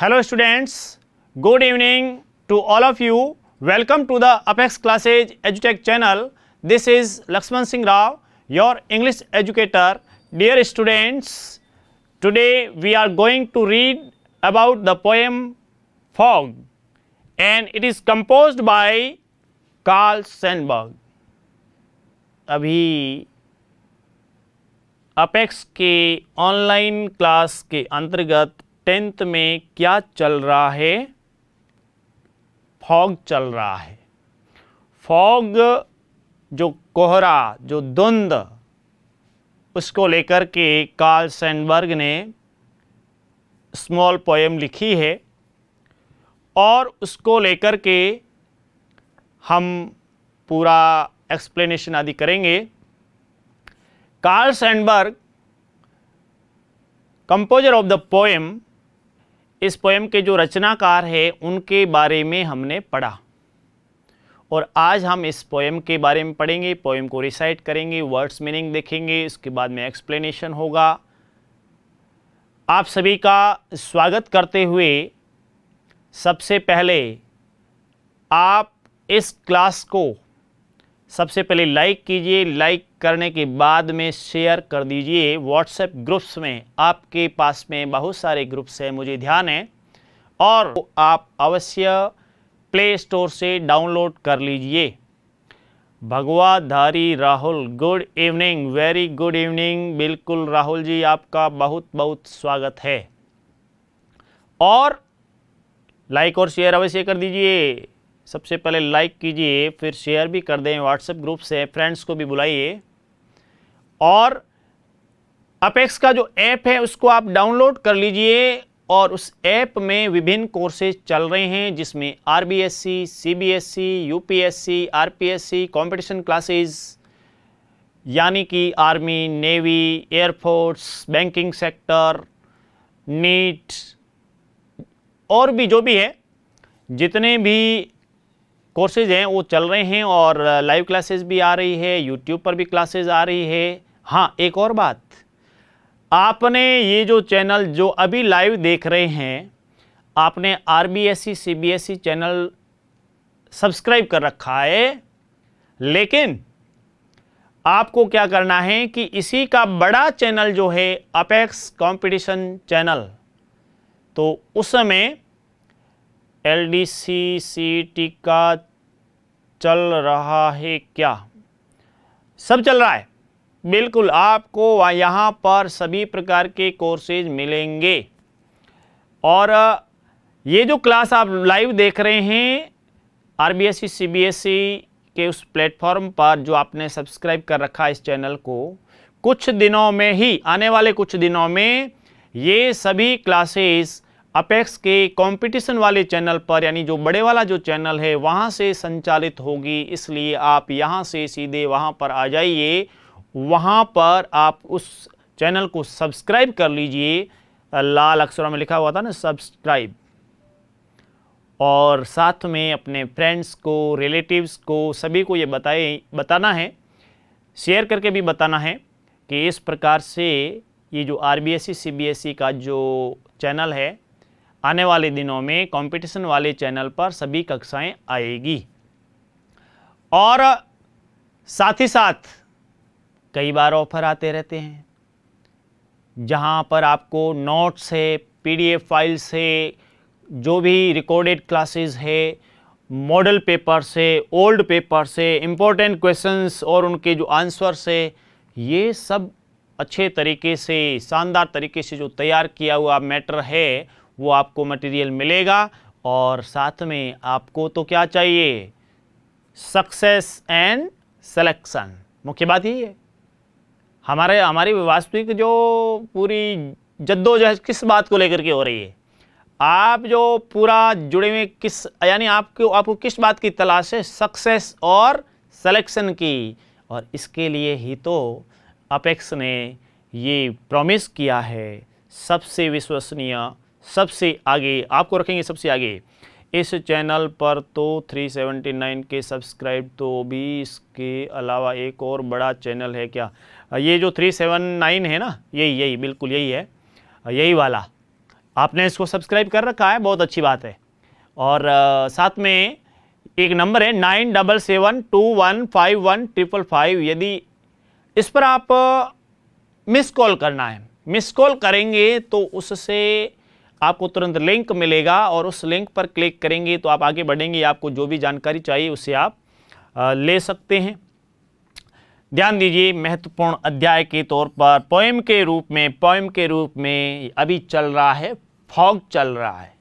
Hello students, good evening to all of you. Welcome to the Apex Classes EduTech channel. This is Lakshman Singh Rao, your English educator. Dear students, today we are going to read about the poem Fog and it is composed by Carl Sandburg. अभी Apex के online class के अंतर्गत tenth में क्या चल रहा है fog चल रहा है फॉग जो कोहरा जो द्वंद उसको लेकर के कार्ल सैंडबर्ग ने स्मॉल पोएम लिखी है और उसको लेकर के हम पूरा एक्सप्लेनेशन आदि करेंगे Carl Sandburg composer of the poem इस पोएम के जो रचनाकार है उनके बारे में हमने पढ़ा और आज हम इस पोएम के बारे में पढ़ेंगे पोएम को रिसाइट करेंगे वर्ड्स मीनिंग देखेंगे इसके बाद में एक्सप्लेनेशन होगा आप सभी का स्वागत करते हुए सबसे पहले आप इस क्लास को सबसे पहले लाइक कीजिए लाइक करने के बाद में शेयर कर दीजिए व्हाट्सएप ग्रुप्स में आपके पास में बहुत सारे ग्रुप्स हैं मुझे ध्यान है और आप अवश्य प्ले स्टोर से डाउनलोड कर लीजिए भगवा धारी Rahul good evening very good evening बिल्कुल राहुल जी आपका बहुत बहुत स्वागत है और लाइक और शेयर अवश्य कर दीजिए सबसे पहले लाइक कीजिए फिर शेयर भी कर दें व्हाट्सएप ग्रुप से फ्रेंड्स को भी बुलाइए और अपेक्स का जो ऐप है उसको आप डाउनलोड कर लीजिए और उस ऐप में विभिन्न कोर्सेज चल रहे हैं जिसमें R B S C C B S C U P S C R P S C competition classes यानी कि army navy air force banking sector NEET और भी जो भी है जितने भी कोर्सेज हैं वो चल रहे हैं और लाइव क्लासेस भी आ रही है यूट्यूब पर भी क्लासेज आ रही है हाँ एक और बात आपने ये जो चैनल जो अभी लाइव देख रहे हैं आपने R B S C C B S C channel subscribe कर रखा है लेकिन आपको क्या करना है कि इसी का बड़ा चैनल जो है अपेक्स कंपटीशन चैनल तो उस समय L D C C T का चल रहा है क्या सब चल रहा है बिल्कुल आपको यहाँ पर सभी प्रकार के कोर्सेज मिलेंगे और ये जो क्लास आप लाइव देख रहे हैं आरबीएसई सीबीएसई e के उस प्लेटफॉर्म पर जो आपने सब्सक्राइब कर रखा है इस चैनल को कुछ दिनों में ही आने वाले कुछ दिनों में ये सभी क्लासेस अपेक्स के कंपटीशन वाले चैनल पर यानी जो बड़े वाला जो चैनल है वहाँ से संचालित होगी इसलिए आप यहाँ से सीधे वहाँ पर आ जाइए वहाँ पर आप उस चैनल को सब्सक्राइब कर लीजिए लाल अक्षरों में लिखा हुआ था ना सब्सक्राइब और साथ में अपने फ्रेंड्स को रिलेटिव्स को सभी को ये बताए बताना है शेयर करके भी बताना है कि इस प्रकार से ये जो R B S C B S का जो चैनल है आने वाले दिनों में कंपटीशन वाले चैनल पर सभी कक्षाएं आएगी और साथ ही साथ कई बार ऑफर आते रहते हैं जहां पर आपको नोट्स है पीडीएफ फाइल्स है जो भी रिकॉर्डेड क्लासेस है मॉडल पेपर से ओल्ड पेपर से इम्पोर्टेंट क्वेश्चंस और उनके जो आंसर्स है ये सब अच्छे तरीके से शानदार तरीके से जो तैयार किया हुआ मैटर है वो आपको मटेरियल मिलेगा और साथ में आपको तो क्या चाहिए सक्सेस एंड सेलेक्शन मुख्य बात यही है हमारे हमारी वास्तविक जो पूरी जद्दोजहद किस बात को लेकर के हो रही है आप जो पूरा जुड़े हुए किस यानी आपको आपको किस बात की तलाश है सक्सेस और सेलेक्शन की और इसके लिए ही तो अपेक्स ने ये प्रॉमिस किया है सबसे विश्वसनीय सबसे आगे आपको रखेंगे सबसे आगे इस चैनल पर तो 379 के सब्सक्राइब तो भी इसके अलावा एक और बड़ा चैनल है क्या ये जो 379 है ना यही यही बिल्कुल यही है यही वाला आपने इसको सब्सक्राइब कर रखा है बहुत अच्छी बात है और आ, साथ में एक नंबर है nine double seven two one five one triple five यदि इस पर आप मिस कॉल करना है मिस कॉल करेंगे तो उससे आपको तुरंत लिंक मिलेगा और उस लिंक पर क्लिक करेंगे तो आप आगे बढ़ेंगे आपको जो भी जानकारी चाहिए उसे आप ले सकते हैं ध्यान दीजिए महत्वपूर्ण अध्याय के तौर पर पोएम के रूप में पोएम के रूप में अभी चल रहा है फॉग चल रहा है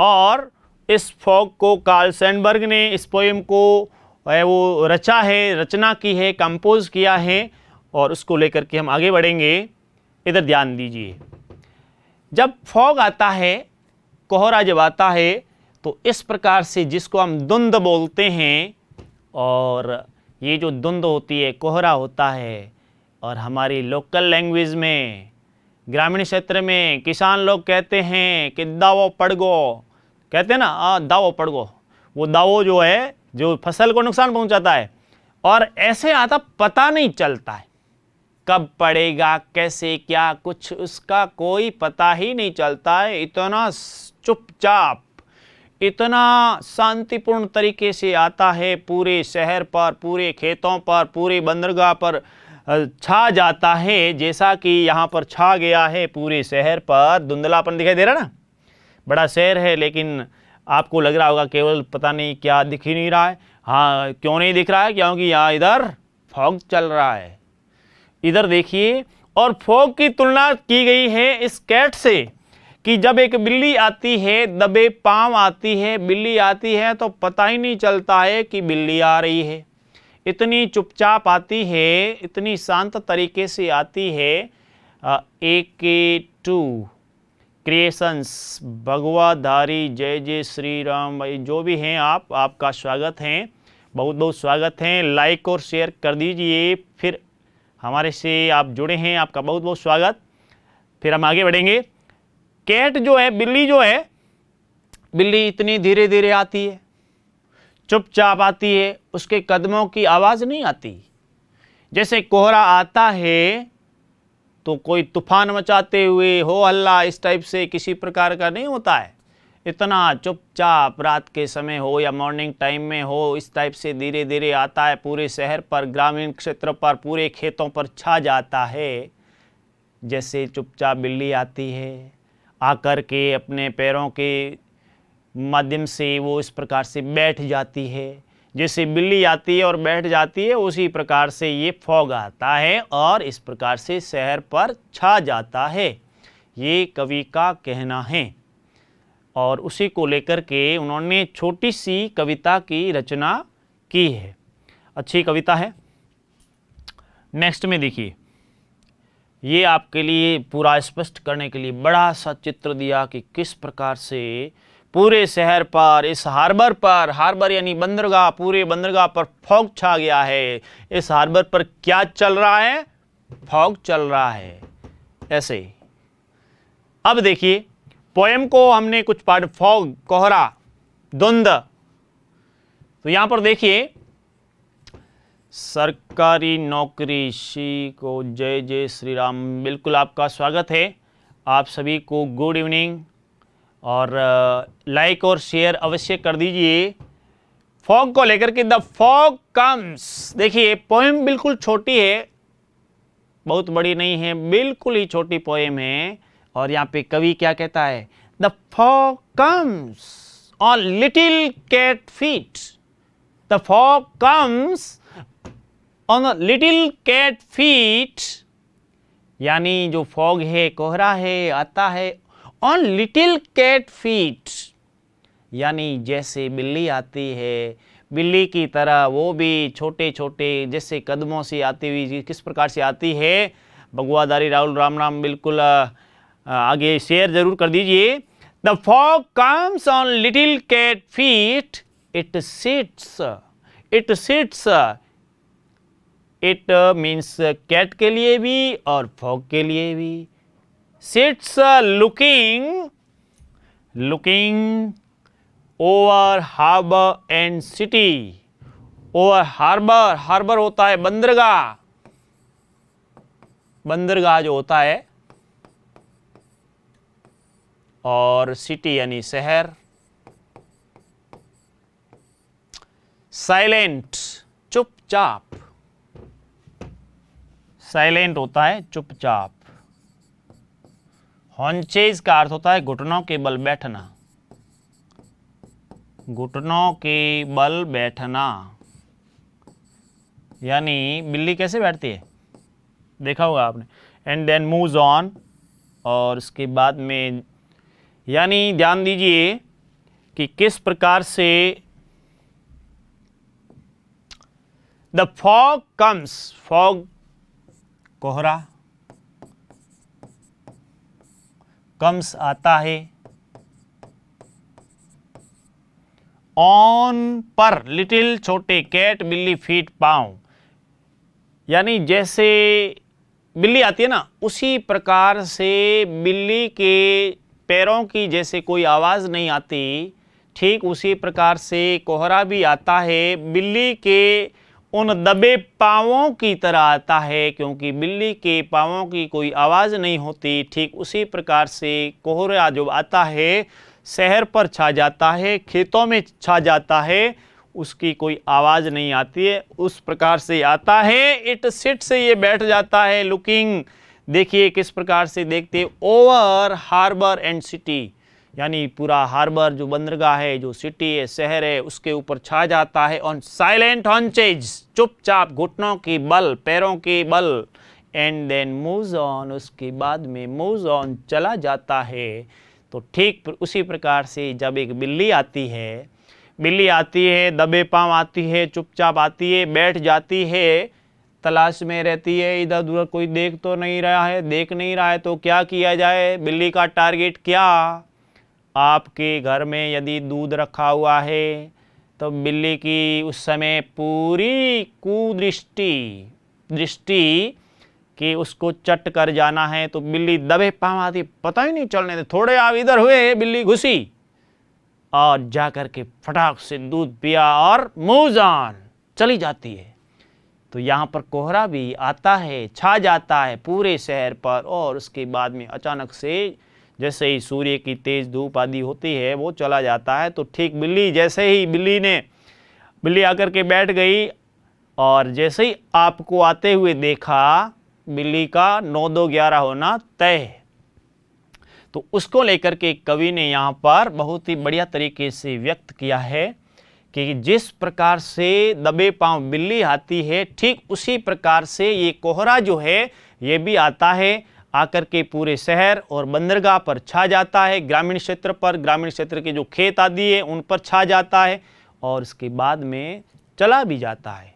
और इस फॉग को कार्ल सैनबर्ग ने इस पोएम को वो रचा है रचना की है कंपोज किया है और उसको लेकर के हम आगे बढ़ेंगे इधर ध्यान दीजिए जब फॉग आता है कोहरा जब आता है तो इस प्रकार से जिसको हम धुंध बोलते हैं और ये जो धुंध होती है कोहरा होता है और हमारी लोकल लैंग्वेज में ग्रामीण क्षेत्र में किसान लोग कहते हैं कि दावो पड़गो कहते हैं ना आ, हाँ, दावो पड़गो वो दावो जो है जो फसल को नुकसान पहुंचाता है और ऐसे आता पता नहीं चलता है कब पड़ेगा कैसे क्या कुछ उसका कोई पता ही नहीं चलता है इतना चुपचाप इतना शांतिपूर्ण तरीके से आता है पूरे शहर पर पूरे खेतों पर पूरे बंदरगाह पर छा जाता है जैसा कि यहाँ पर छा गया है पूरे शहर पर धुंधलापन दिखाई दे रहा ना बड़ा शहर है लेकिन आपको लग रहा होगा केवल पता नहीं क्या दिख ही नहीं रहा है हाँ क्यों नहीं दिख रहा है क्योंकि यहाँ इधर फॉग चल रहा है इधर देखिए और फोग की तुलना की गई है इस कैट से कि जब एक बिल्ली आती है दबे पाँव आती है बिल्ली आती है तो पता ही नहीं चलता है कि बिल्ली आ रही है इतनी चुपचाप आती है इतनी शांत तरीके से आती है ए के टू क्रिएशंस भगवाधारी जय जय श्री राम भाई जो भी हैं आप आपका स्वागत हैं बहुत बहुत स्वागत हैं लाइक और शेयर कर दीजिए फिर हमारे से आप जुड़े हैं आपका बहुत बहुत स्वागत फिर हम आगे बढ़ेंगे कैट जो है बिल्ली जो है बिल्ली इतनी धीरे धीरे आती है चुपचाप आती है उसके कदमों की आवाज़ नहीं आती जैसे कोहरा आता है तो कोई तूफान मचाते हुए हो हल्ला इस टाइप से किसी प्रकार का नहीं होता है इतना चुपचाप रात के समय हो या मॉर्निंग टाइम में हो इस टाइप से धीरे धीरे आता है पूरे शहर पर ग्रामीण क्षेत्र पर पूरे खेतों पर छा जाता है जैसे चुपचाप बिल्ली आती है आकर के अपने पैरों के माध्यम से वो इस प्रकार से बैठ जाती है जैसे बिल्ली आती है और बैठ जाती है उसी प्रकार से ये फॉग आता है और इस प्रकार से शहर पर छा जाता है ये कवि का कहना है और उसी को लेकर के उन्होंने छोटी सी कविता की रचना की है अच्छी कविता है नेक्स्ट में देखिए ये आपके लिए पूरा स्पष्ट करने के लिए बड़ा सा चित्र दिया कि किस प्रकार से पूरे शहर पर इस हार्बर पर हार्बर यानी बंदरगाह पूरे बंदरगाह पर फॉग छा गया है इस हार्बर पर क्या चल रहा है फॉग चल रहा है ऐसे अब देखिए पोएम को हमने कुछ पार्ट फॉग कोहरा द्वंद तो यहां पर देखिए सरकारी नौकरी शी को जय जय श्री राम बिल्कुल आपका स्वागत है आप सभी को गुड इवनिंग और लाइक और शेयर अवश्य कर दीजिए फॉग को लेकर के द फॉग कम्स देखिए पोएम बिल्कुल छोटी है बहुत बड़ी नहीं है बिल्कुल ही छोटी पोएम है और यहाँ पे कवि क्या कहता है the fog comes on little cat feet the fog comes on little cat feet यानी जो फॉग है कोहरा है आता है ऑन लिटिल कैट फीट यानी जैसे बिल्ली आती है बिल्ली की तरह वो भी छोटे छोटे जैसे कदमों से आती हुई किस प्रकार से आती है भगवादारी राहुल राम राम बिल्कुल आगे शेयर जरूर कर दीजिए the fog comes on little cat feet it sits it sits it means cat के लिए भी और फॉग के लिए भी sits looking looking over harbour and city over harbour harbour होता है बंदरगाह बंदरगाह जो होता है और सिटी यानी शहर साइलेंट चुपचाप साइलेंट होता है चुपचाप हॉन्चेज का अर्थ होता है घुटनों के बल बैठना घुटनों के बल बैठना यानी बिल्ली कैसे बैठती है देखा होगा आपने एंड देन मूव ऑन और उसके बाद में यानी ध्यान दीजिए कि किस प्रकार से द फॉग कम्स फॉग कोहरा कम्स आता है ऑन पर लिटिल छोटे कैट बिल्ली फीट पाओ यानी जैसे बिल्ली आती है ना उसी प्रकार से बिल्ली के पैरों की जैसे कोई आवाज़ नहीं आती ठीक उसी प्रकार से कोहरा भी आता है बिल्ली के उन दबे पाँवों की तरह आता है क्योंकि बिल्ली के पाँवों की कोई आवाज़ नहीं होती ठीक उसी प्रकार से कोहरा जो आता है शहर पर छा जाता है खेतों में छा जाता है उसकी कोई आवाज़ नहीं आती है उस प्रकार से आता है इट सिट से ये बैठ जाता है लुकिंग देखिए किस प्रकार से देखते ओवर हार्बर एंड सिटी यानी पूरा हार्बर जो बंदरगाह है जो सिटी है शहर है उसके ऊपर छा जाता है ऑन साइलेंट हॉन्चेज चुपचाप घुटनों की बल पैरों की बल एंड देन मूव ऑन उसके बाद में मूव ऑन चला जाता है तो ठीक उसी प्रकार से जब एक बिल्ली आती है बिल्ली आती है दबे पाँव आती है चुपचाप आती है बैठ जाती है तलाश में रहती है इधर उधर कोई देख तो नहीं रहा है देख नहीं रहा है तो क्या किया जाए बिल्ली का टारगेट क्या आपके घर में यदि दूध रखा हुआ है तो बिल्ली की उस समय पूरी कुदृष्टि दृष्टि कि उसको चट कर जाना है तो बिल्ली दबे पाँव आती पता ही नहीं चलने थे थोड़े आप इधर हुए बिल्ली घुसी और जा कर के फटाक से दूध पिया और मूव जान चली जाती है तो यहाँ पर कोहरा भी आता है छा जाता है पूरे शहर पर और उसके बाद में अचानक से जैसे ही सूर्य की तेज़ धूप आदि होती है वो चला जाता है तो ठीक बिल्ली जैसे ही बिल्ली ने बिल्ली आकर के बैठ गई और जैसे ही आपको आते हुए देखा बिल्ली का नौ दो ग्यारह होना तय तो उसको लेकर के कवि ने यहाँ पर बहुत ही बढ़िया तरीके से व्यक्त किया है कि जिस प्रकार से दबे पांव बिल्ली आती है ठीक उसी प्रकार से ये कोहरा जो है ये भी आता है आकर के पूरे शहर और बंदरगाह पर छा जाता है ग्रामीण क्षेत्र पर ग्रामीण क्षेत्र के जो खेत आदि है उन पर छा जाता है और इसके बाद में चला भी जाता है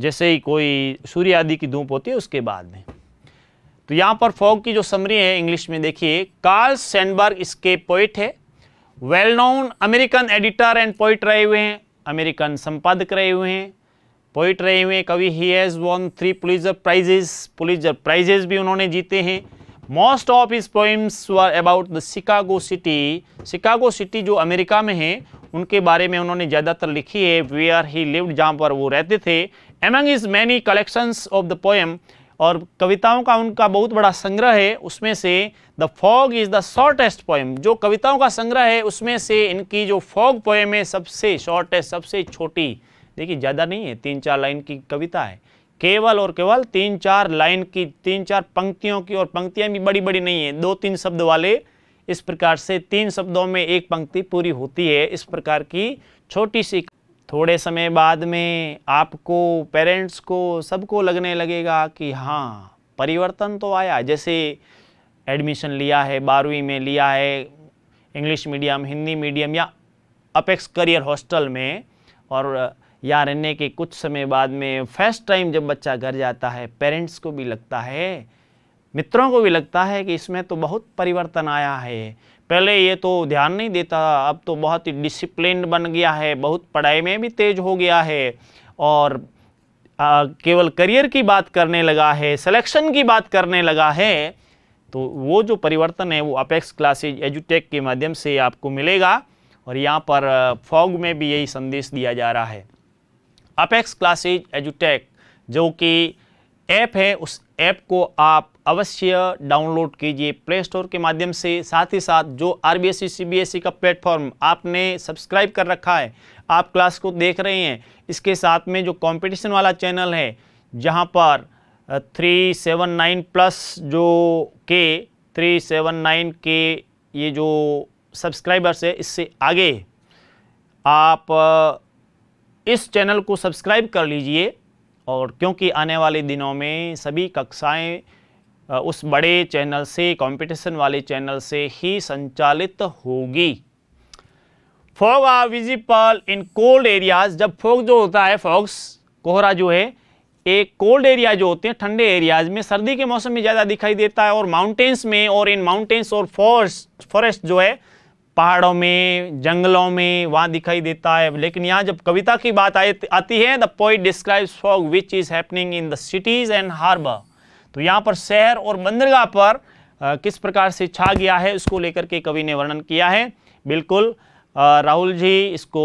जैसे ही कोई सूर्य आदि की धूप होती है उसके बाद में तो यहाँ पर फॉग की जो समरी है इंग्लिश में देखिए कार्ल सेंडबर्ग इसके पोइट है well known American editor and poet रहे हुए हैं अमेरिकन संपादक रहे हुए हैं पोइट रहे हुए कवि he has won three Pulitzer prizes Pulitzer prizes भी उन्होंने जीते हैं most of his poems were about the Chicago city Chicago city जो अमेरिका में है उनके बारे में उन्होंने ज़्यादातर लिखी है वी आर ही लिव्ड जहाँ पर वो रहते थे among his many collections of the poem और कविताओं का उनका बहुत बड़ा संग्रह है उसमें से the fog is the shortest poem जो कविताओं का संग्रह है उसमें से इनकी जो फॉग पोएम है सबसे शॉर्टेस्ट सबसे छोटी देखिए ज़्यादा नहीं है तीन चार लाइन की कविता है केवल और केवल तीन चार लाइन की तीन चार पंक्तियों की और पंक्तियाँ भी बड़ी बड़ी नहीं है दो तीन शब्द वाले इस प्रकार से तीन शब्दों में एक पंक्ति पूरी होती है इस प्रकार की छोटी सी थोड़े समय बाद में आपको पेरेंट्स को सबको लगने लगेगा कि हाँ परिवर्तन तो आया जैसे एडमिशन लिया है बारहवीं में लिया है इंग्लिश मीडियम हिंदी मीडियम या अपेक्स करियर हॉस्टल में और या रहने के कुछ समय बाद में फर्स्ट टाइम जब बच्चा घर जाता है पेरेंट्स को भी लगता है मित्रों को भी लगता है कि इसमें तो बहुत परिवर्तन आया है पहले ये तो ध्यान नहीं देता अब तो बहुत ही डिसिप्लिन बन गया है बहुत पढ़ाई में भी तेज हो गया है और आ, केवल करियर की बात करने लगा है सिलेक्शन की बात करने लगा है तो वो जो परिवर्तन है वो अपेक्स क्लासेज एजुटेक के माध्यम से आपको मिलेगा और यहाँ पर फॉग में भी यही संदेश दिया जा रहा है अपेक्स क्लासेज एजुटेक जो कि ऐप है उस ऐप को आप अवश्य डाउनलोड कीजिए प्ले स्टोर के माध्यम से साथ ही साथ जो आर बी एस सी का प्लेटफॉर्म आपने सब्सक्राइब कर रखा है आप क्लास को देख रहे हैं इसके साथ में जो कंपटीशन वाला चैनल है जहां पर थ्री सेवन नाइन प्लस जो के थ्री सेवन नाइन के ये जो सब्सक्राइबर्स है इससे आगे आप इस चैनल को सब्सक्राइब कर लीजिए और क्योंकि आने वाले दिनों में सभी कक्षाएं उस बड़े चैनल से कंपटीशन वाले चैनल से ही संचालित होगी fog are visible in cold areas जब फॉग जो होता है फॉग्स कोहरा जो है एक कोल्ड एरिया जो होते हैं ठंडे एरियाज में सर्दी के मौसम में ज़्यादा दिखाई देता है और माउंटेन्स में और इन माउंटेन्स और फॉरेस्ट फॉरेस्ट जो है पहाड़ों में जंगलों में वहाँ दिखाई देता है लेकिन यहाँ जब कविता की बात आती है the point describes fog which is happening in the cities and harbour तो यहाँ पर शहर और बंदरगाह पर आ, किस प्रकार से छा गया है उसको लेकर के कवि ने वर्णन किया है बिल्कुल राहुल जी इसको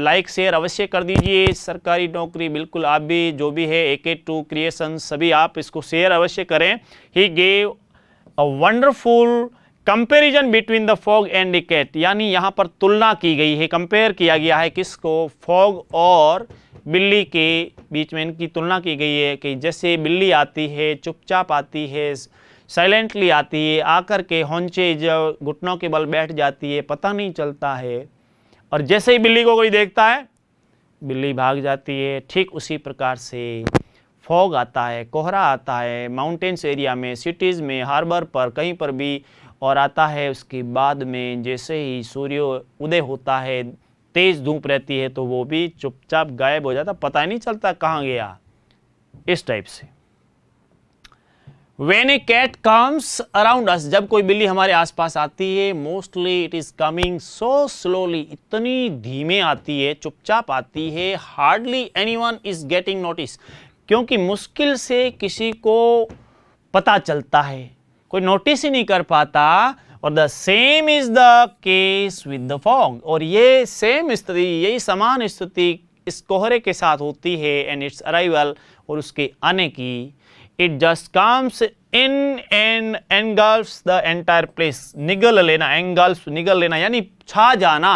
लाइक शेयर अवश्य कर दीजिए सरकारी नौकरी बिल्कुल आप भी जो भी है ए के टू क्रिएशन सभी आप इसको शेयर अवश्य करें he gave a wonderful comparison between the fog and a cat यानी यहाँ पर तुलना की गई है कंपेयर किया गया है किसको फॉग और बिल्ली के बीच में इनकी तुलना की गई है कि जैसे बिल्ली आती है चुपचाप आती है साइलेंटली आती है आकर के होंचे जो घुटनों के बल बैठ जाती है पता नहीं चलता है और जैसे ही बिल्ली को कोई देखता है बिल्ली भाग जाती है ठीक उसी प्रकार से फॉग आता है कोहरा आता है माउंटेन्स एरिया में सिटीज़ में हार्बर पर कहीं पर भी और आता है उसके बाद में जैसे ही सूर्य उदय होता है तेज़ धूप रहती है तो वो भी चुपचाप गायब हो जाता पता नहीं चलता कहाँ गया इस टाइप से when a cat comes around us जब कोई बिल्ली हमारे आसपास आती है mostly it is coming so slowly इतनी धीमे आती है चुपचाप आती है hardly anyone is getting notice क्योंकि मुश्किल से किसी को पता चलता है कोई नोटिस ही नहीं कर पाता और the same is the case with the fog और ये सेम स्थिति यही समान स्थिति इस कोहरे के साथ होती है एंड इट्स अराइवल और उसके आने की it just comes in and engulfs the entire place निगल लेना एंगल्स निगल लेना यानी छा जाना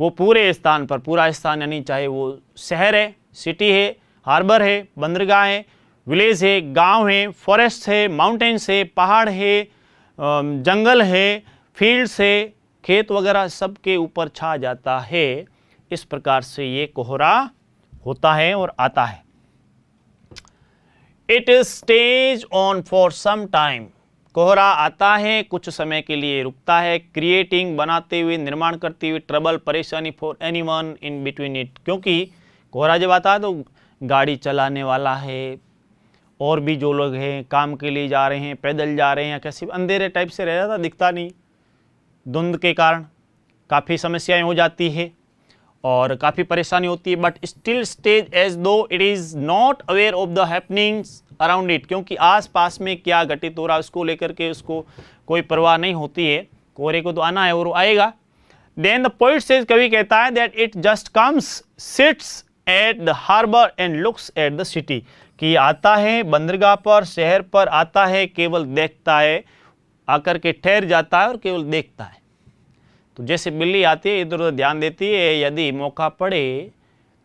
वो पूरे स्थान पर पूरा स्थान यानी चाहे वो शहर है सिटी है हार्बर है बंदरगाह है विलेज है गांव है फॉरेस्ट है माउंटेन्स है पहाड़ है जंगल है फील्ड्स है खेत वगैरह सब के ऊपर छा जाता है इस प्रकार से ये कोहरा होता है और आता है it is stays on for some time कोहरा आता है कुछ समय के लिए रुकता है क्रिएटिंग बनाते हुए निर्माण करते हुए ट्रबल परेशानी for any one in between it क्योंकि कोहरा जब आता है तो गाड़ी चलाने वाला है और भी जो लोग हैं काम के लिए जा रहे हैं पैदल जा रहे हैं या कैसे अंधेरे टाइप से रह जाता दिखता नहीं धुंध के कारण काफ़ी समस्याएं हो जाती है और काफ़ी परेशानी होती है but still stays as though it is not aware of the happenings around it क्योंकि आसपास में क्या घटित हो रहा है उसको लेकर के उसको कोई परवाह नहीं होती है कोहरे को तो आना है और आएगा देन द पोइट सेज कवि कहता है that it just comes sits at the harbour and looks at the city कि आता है बंदरगाह पर शहर पर आता है केवल देखता है आकर के ठहर जाता है और केवल देखता है तो जैसे बिल्ली आती है इधर उधर ध्यान देती है यदि मौका पड़े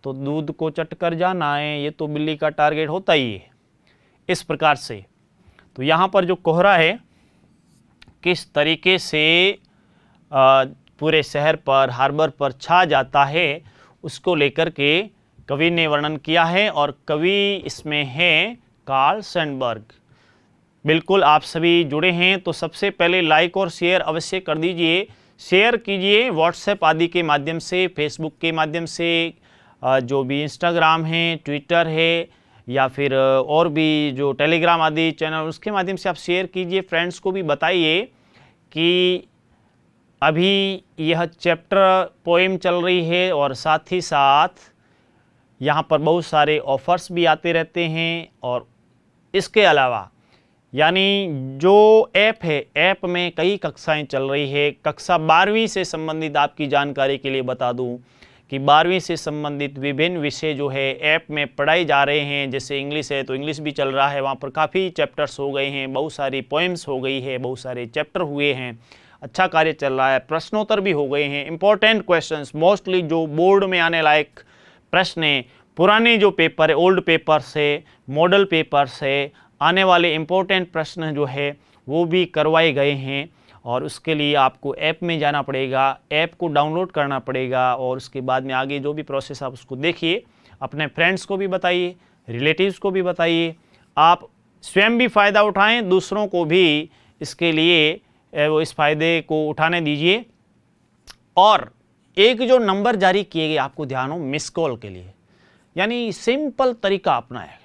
तो दूध को चट कर जाना है ये तो बिल्ली का टारगेट होता ही है इस प्रकार से तो यहाँ पर जो कोहरा है किस तरीके से पूरे शहर पर हार्बर पर छा जाता है उसको लेकर के कवि ने वर्णन किया है और कवि इसमें है कार्ल सैंडबर्ग बिल्कुल आप सभी जुड़े हैं तो सबसे पहले लाइक और शेयर अवश्य कर दीजिए शेयर कीजिए व्हाट्सएप आदि के माध्यम से फेसबुक के माध्यम से जो भी इंस्टाग्राम है ट्विटर है या फिर और भी जो टेलीग्राम आदि चैनल उसके माध्यम से आप शेयर कीजिए फ्रेंड्स को भी बताइए कि अभी यह चैप्टर पोएम चल रही है और साथ ही साथ यहाँ पर बहुत सारे ऑफ़र्स भी आते रहते हैं और इसके अलावा यानी जो ऐप है ऐप में कई कक्षाएं चल रही है कक्षा बारहवीं से संबंधित आपकी जानकारी के लिए बता दूं कि बारहवीं से संबंधित विभिन्न विषय जो है ऐप में पढ़ाए जा रहे हैं जैसे इंग्लिश है तो इंग्लिश भी चल रहा है वहाँ पर काफ़ी चैप्टर्स हो गए हैं बहुत सारी पोइम्स हो गई है बहुत सारे चैप्टर हुए हैं अच्छा कार्य चल रहा है प्रश्नोत्तर भी हो गए हैं इंपॉर्टेंट क्वेश्चंस मोस्टली जो बोर्ड में आने लायक प्रश्न पुराने जो पेपर है ओल्ड पेपर से मॉडल पेपर से आने वाले इम्पोर्टेंट प्रश्न जो है वो भी करवाए गए हैं और उसके लिए आपको ऐप में जाना पड़ेगा ऐप को डाउनलोड करना पड़ेगा और उसके बाद में आगे जो भी प्रोसेस आप उसको देखिए अपने फ्रेंड्स को भी बताइए रिलेटिव्स को भी बताइए आप स्वयं भी फ़ायदा उठाएं दूसरों को भी इसके लिए वो इस फ़ायदे को उठाने दीजिए और एक जो नंबर जारी किए गए आपको ध्यान हो मिस कॉल के लिए यानी सिंपल तरीका अपनाया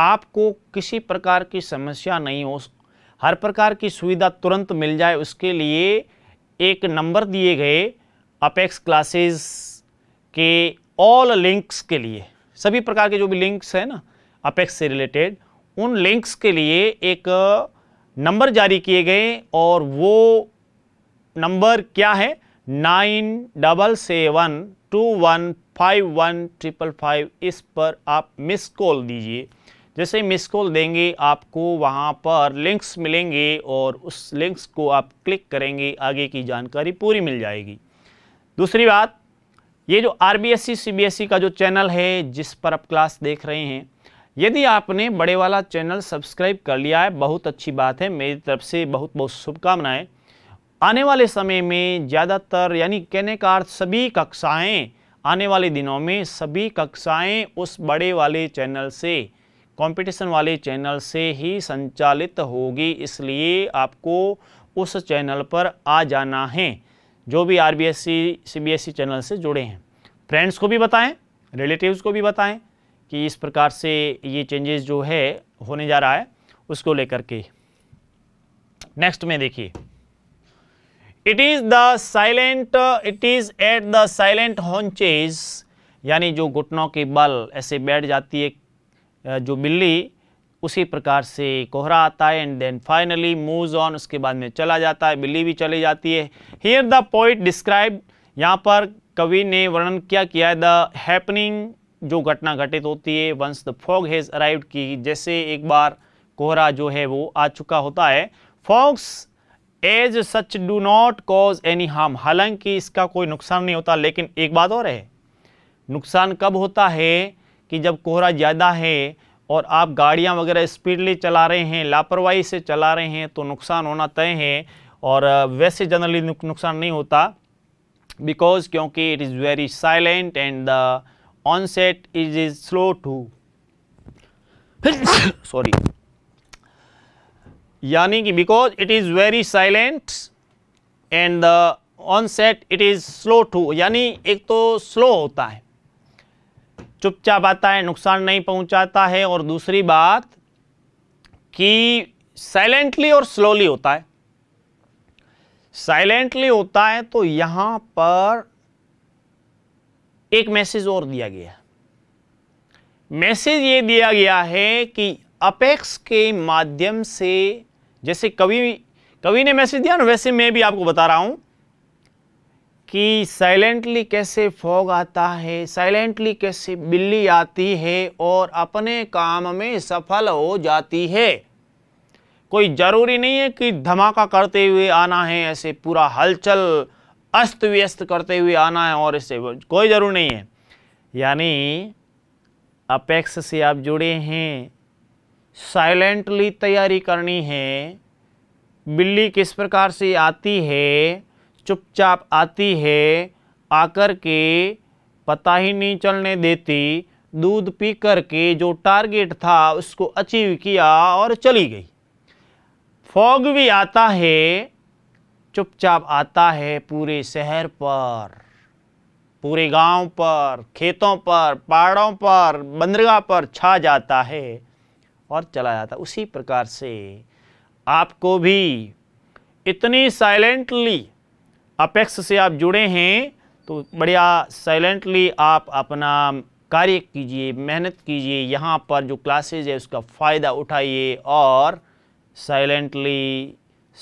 आपको किसी प्रकार की समस्या नहीं हो हर प्रकार की सुविधा तुरंत मिल जाए उसके लिए एक नंबर दिए गए अपेक्स क्लासेस के ऑल लिंक्स के लिए सभी प्रकार के जो भी लिंक्स हैं ना अपेक्स से रिलेटेड उन लिंक्स के लिए एक नंबर जारी किए गए और वो नंबर क्या है nine double seven two one five one triple five इस पर आप मिस कॉल दीजिए जैसे मिस कॉल देंगे आपको वहाँ पर लिंक्स मिलेंगे और उस लिंक्स को आप क्लिक करेंगे आगे की जानकारी पूरी मिल जाएगी दूसरी बात ये जो आर बी एस सी का जो चैनल है जिस पर आप क्लास देख रहे हैं यदि आपने बड़े वाला चैनल सब्सक्राइब कर लिया है बहुत अच्छी बात है मेरी तरफ से बहुत बहुत शुभकामनाएं आने वाले समय में ज़्यादातर यानी कहने का अर्थ सभी कक्षाएं आने वाले दिनों में सभी कक्षाएं उस बड़े वाले चैनल से कंपटीशन वाले चैनल से ही संचालित होगी इसलिए आपको उस चैनल पर आ जाना है जो भी R B S C channel से जुड़े हैं फ्रेंड्स को भी बताएं रिलेटिव्स को भी बताएं कि इस प्रकार से ये चेंजेस जो है होने जा रहा है उसको लेकर के नेक्स्ट में देखिए it is the silent it is at the silent haunches यानी जो घुटनों के बल ऐसे बैठ जाती है जो बिल्ली उसी प्रकार से कोहरा आता है and then finally move on उसके बाद में चला जाता है बिल्ली भी चली जाती है हियर द पॉइंट डिस्क्राइब यहाँ पर कवि ने वर्णन क्या किया है द हैपनिंग जो घटना घटित होती है once the fog has arrived की जैसे एक बार कोहरा जो है वो आ चुका होता है fogs as such do not cause any harm हालांकि इसका कोई नुकसान नहीं होता लेकिन एक बात और है नुकसान कब होता है कि जब कोहरा ज़्यादा है और आप गाड़ियाँ वगैरह स्पीडली चला रहे हैं लापरवाही से चला रहे हैं तो नुकसान होना तय है और वैसे जनरली नुकसान नहीं होता बिकॉज क्योंकि it is very silent and the onset is is slow to sorry यानी कि because it is very silent and the set it is slow to यानी एक तो स्लो होता है चुपचाप आता है नुकसान नहीं पहुंचाता है और दूसरी बात कि साइलेंटली और स्लोली होता है साइलेंटली होता है तो यहाँ पर एक मैसेज और दिया गया मैसेज ये दिया गया है कि अपेक्स के माध्यम से जैसे कवि कवि ने मैसेज दिया ना वैसे मैं भी आपको बता रहा हूँ कि साइलेंटली कैसे फॉग आता है साइलेंटली कैसे बिल्ली आती है और अपने काम में सफल हो जाती है कोई ज़रूरी नहीं है कि धमाका करते हुए आना है ऐसे पूरा हलचल अस्त व्यस्त करते हुए आना है और इससे कोई जरूरी नहीं है यानी अपेक्स से आप जुड़े हैं साइलेंटली तैयारी करनी है बिल्ली किस प्रकार से आती है चुपचाप आती है आकर के पता ही नहीं चलने देती दूध पी कर के जो टारगेट था उसको अचीव किया और चली गई फॉग भी आता है चुपचाप आता है पूरे शहर पर पूरे गांव पर खेतों पर पहाड़ों पर बंदरगाह पर छा जाता है और चला जाता उसी प्रकार से आपको भी इतनी साइलेंटली अपेक्स से आप जुड़े हैं तो बढ़िया साइलेंटली आप अपना कार्य कीजिए मेहनत कीजिए यहाँ पर जो क्लासेज है उसका फ़ायदा उठाइए और साइलेंटली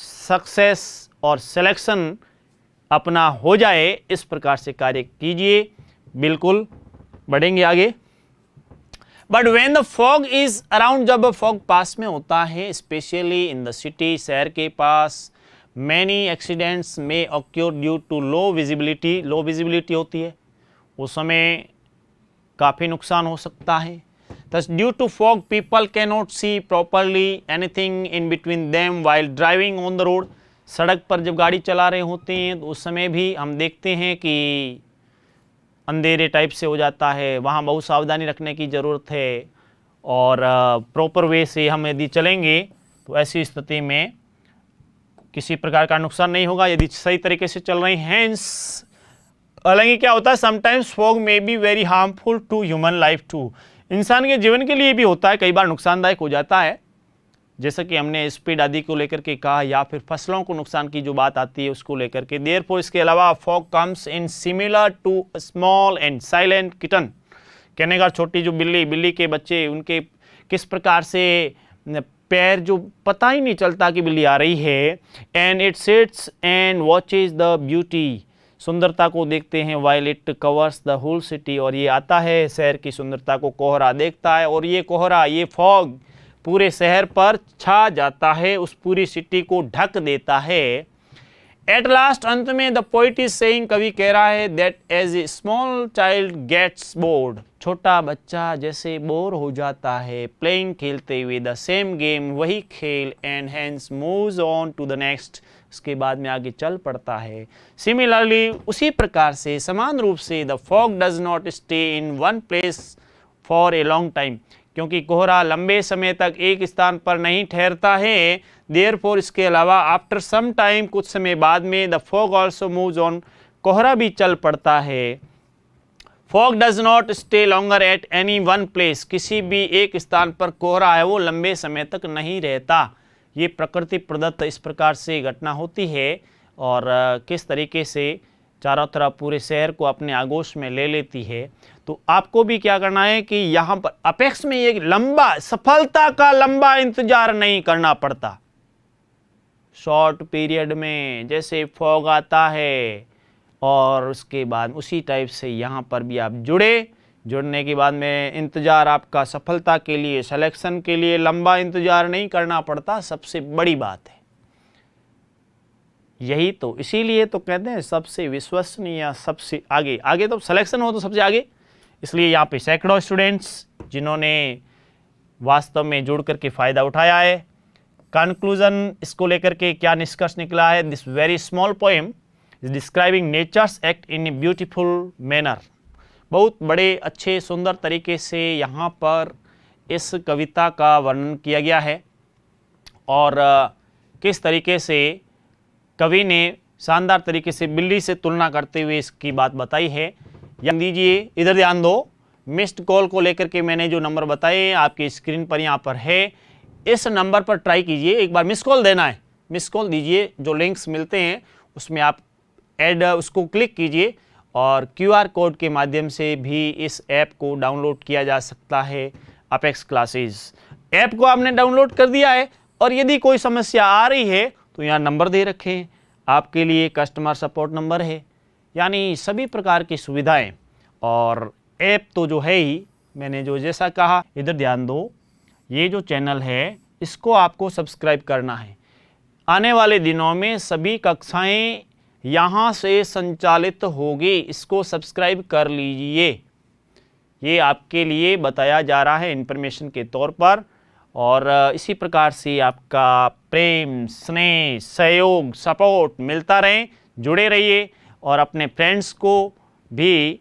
सक्सेस और सिलेक्शन अपना हो जाए इस प्रकार से कार्य कीजिए बिल्कुल बढ़ेंगे आगे but when the fog is around जब फॉग पास में होता है स्पेशली इन द सिटी शहर के पास many accidents may occur due to low visibility low visibility होती है उस समय काफ़ी नुकसान हो सकता है thus to fog people fog not see properly anything in between them while driving on the road सड़क पर जब गाड़ी चला रहे होते हैं तो उस समय भी हम देखते हैं कि अंधेरे टाइप से हो जाता है वहाँ बहुत सावधानी रखने की ज़रूरत है और प्रॉपर वे से हम यदि चलेंगे तो ऐसी स्थिति में किसी प्रकार का नुकसान नहीं होगा यदि सही तरीके से चल रही हैं हालांकि क्या होता है sometimes fog may be very harmful to human life to इंसान के जीवन के लिए भी होता है कई बार नुकसानदायक हो जाता है जैसा कि हमने स्पीड आदि को लेकर के कहा या फिर फसलों को नुकसान की जो बात आती है उसको लेकर के देर फोर इसके अलावा fog comes in similar to small and silent kitten कहने का छोटी जो बिल्ली बिल्ली के बच्चे उनके किस प्रकार से पैर जो पता ही नहीं चलता कि बिल्ली आ रही है and it sits and watches the beauty सुंदरता को देखते हैं while it covers the whole city और ये आता है शहर की सुंदरता को कोहरा देखता है और ये कोहरा ये फॉग पूरे शहर पर छा जाता है उस पूरी सिटी को ढक देता है एट लास्ट अंत में द पोइट इज सेइंग कवि कह रहा है that as a small child gets bored छोटा बच्चा जैसे बोर हो जाता है प्लेइंग खेलते हुए द सेम गेम वही खेल and hence move on to the next उसके बाद में आगे चल पड़ता है सिमिलरली उसी प्रकार से समान रूप से the fog does not stay in one place for a long time क्योंकि कोहरा लंबे समय तक एक स्थान पर नहीं ठहरता है देर फोर इसके अलावा आफ्टर सम टाइम कुछ समय बाद में the fog also move on कोहरा भी चल पड़ता है fog does not stay longer at any one place किसी भी एक स्थान पर कोहरा है वो लंबे समय तक नहीं रहता ये प्रकृति प्रदत्त इस प्रकार से घटना होती है और किस तरीके से चारों तरफ पूरे शहर को अपने आगोश में ले लेती है तो आपको भी क्या करना है कि यहां पर अपेक्स में एक लंबा सफलता का लंबा इंतजार नहीं करना पड़ता शॉर्ट पीरियड में जैसे फॉग आता है और उसके बाद उसी टाइप से यहां पर भी आप जुड़े जुड़ने के बाद में इंतज़ार आपका सफलता के लिए सिलेक्शन के लिए लंबा इंतज़ार नहीं करना पड़ता सबसे बड़ी बात है यही तो इसीलिए तो कहते हैं सबसे विश्वसनीय सबसे आगे आगे तो सिलेक्शन हो तो सबसे आगे इसलिए यहाँ पे सैकड़ों स्टूडेंट्स जिन्होंने वास्तव में जुड़ करके फ़ायदा उठाया है कंक्लूजन इसको लेकर के क्या निष्कर्ष निकला है this very small poem is describing nature's act in a beautiful manner बहुत बड़े अच्छे सुंदर तरीके से यहाँ पर इस कविता का वर्णन किया गया है और किस तरीके से कवि ने शानदार तरीके से बिल्ली से तुलना करते हुए इसकी बात बताई है ध्यान दीजिए इधर ध्यान दो मिस्ड कॉल को लेकर के मैंने जो नंबर बताए आपकी स्क्रीन पर यहाँ पर है इस नंबर पर ट्राई कीजिए एक बार मिस कॉल देना है मिस कॉल दीजिए जो लिंक्स मिलते हैं उसमें आप ऐड उसको क्लिक कीजिए और क्यूआर कोड के माध्यम से भी इस ऐप को डाउनलोड किया जा सकता है अपेक्स क्लासेस ऐप को आपने डाउनलोड कर दिया है और यदि कोई समस्या आ रही है तो यहाँ नंबर दे रखें आपके लिए कस्टमर सपोर्ट नंबर है यानी सभी प्रकार की सुविधाएं और ऐप तो जो है ही मैंने जो जैसा कहा इधर ध्यान दो ये जो चैनल है इसको आपको सब्सक्राइब करना है आने वाले दिनों में सभी कक्षाएं यहाँ से संचालित होगी इसको सब्सक्राइब कर लीजिए ये आपके लिए बताया जा रहा है इन्फॉर्मेशन के तौर पर और इसी प्रकार से आपका प्रेम स्नेह सहयोग सपोर्ट मिलता रहे जुड़े रहिए और अपने फ्रेंड्स को भी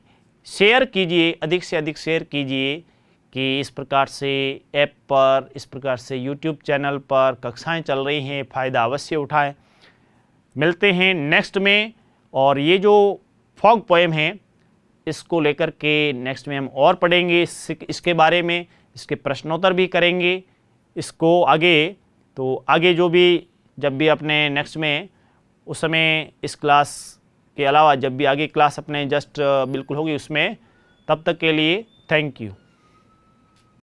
शेयर कीजिए अधिक से अधिक शेयर कीजिए कि इस प्रकार से ऐप पर इस प्रकार से यूट्यूब चैनल पर कक्षाएं चल रही हैं फ़ायदा अवश्य उठाएं मिलते हैं नेक्स्ट में और ये जो फॉग पोएम है इसको लेकर के नेक्स्ट में हम और पढ़ेंगे इस, इसके बारे में इसके प्रश्नोत्तर भी करेंगे इसको आगे तो आगे जो भी जब भी अपने नेक्स्ट में उस समय इस क्लास के अलावा जब भी आगे क्लास अपने जस्ट बिल्कुल होगी उसमें तब तक के लिए थैंक यू